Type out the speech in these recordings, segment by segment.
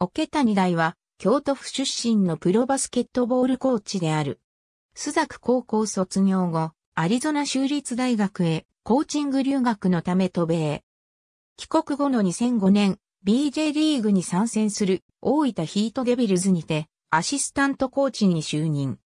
桶谷大は、京都府出身のプロバスケットボールコーチである。須作高校卒業後、アリゾナ州立大学へコーチング留学のため渡米。帰国後の2005年、BJ リーグに参戦する大分ヒートデビルズにてアシスタントコーチに就任。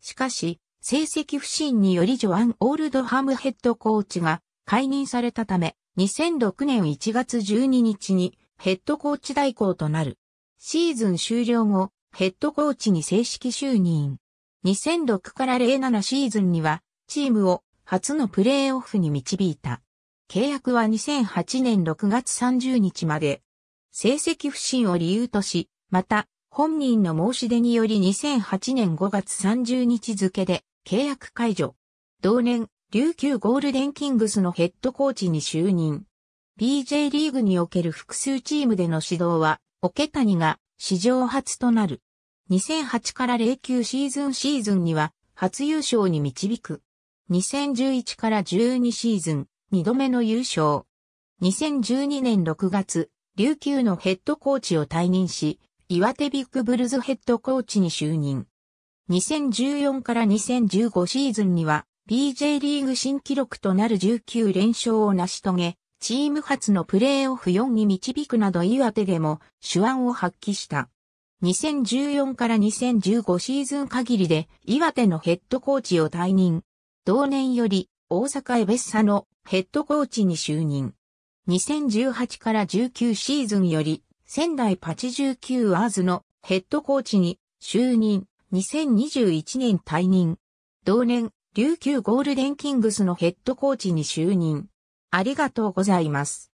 しかし、成績不振によりジョアン・オールドハムヘッドコーチが解任されたため、2006年1月12日にヘッドコーチ代行となる。シーズン終了後、ヘッドコーチに正式就任。2006から07シーズンには、チームを初のプレーオフに導いた。契約は2008年6月30日まで。成績不振を理由とし、また、本人の申し出により2008年5月30日付で契約解除。同年、琉球ゴールデンキングスのヘッドコーチに就任。BJ リーグにおける複数チームでの指導は桶谷が史上初となる。2008から09シーズンシーズンには初優勝に導く。2011から12シーズン2度目の優勝。2012年6月、琉球のヘッドコーチを退任し、岩手ビッグブルズヘッドコーチに就任。2014から2015シーズンには BJ リーグ新記録となる19連勝を成し遂げ、チーム初のプレーオフ4に導くなど岩手でも手腕を発揮した。2014から2015シーズン限りで岩手のヘッドコーチを退任。同年より大阪エベッサのヘッドコーチに就任。2018から19シーズンより仙台パチ19アーズのヘッドコーチに就任。2021年退任。同年、琉球ゴールデンキングスのヘッドコーチに就任。ありがとうございます。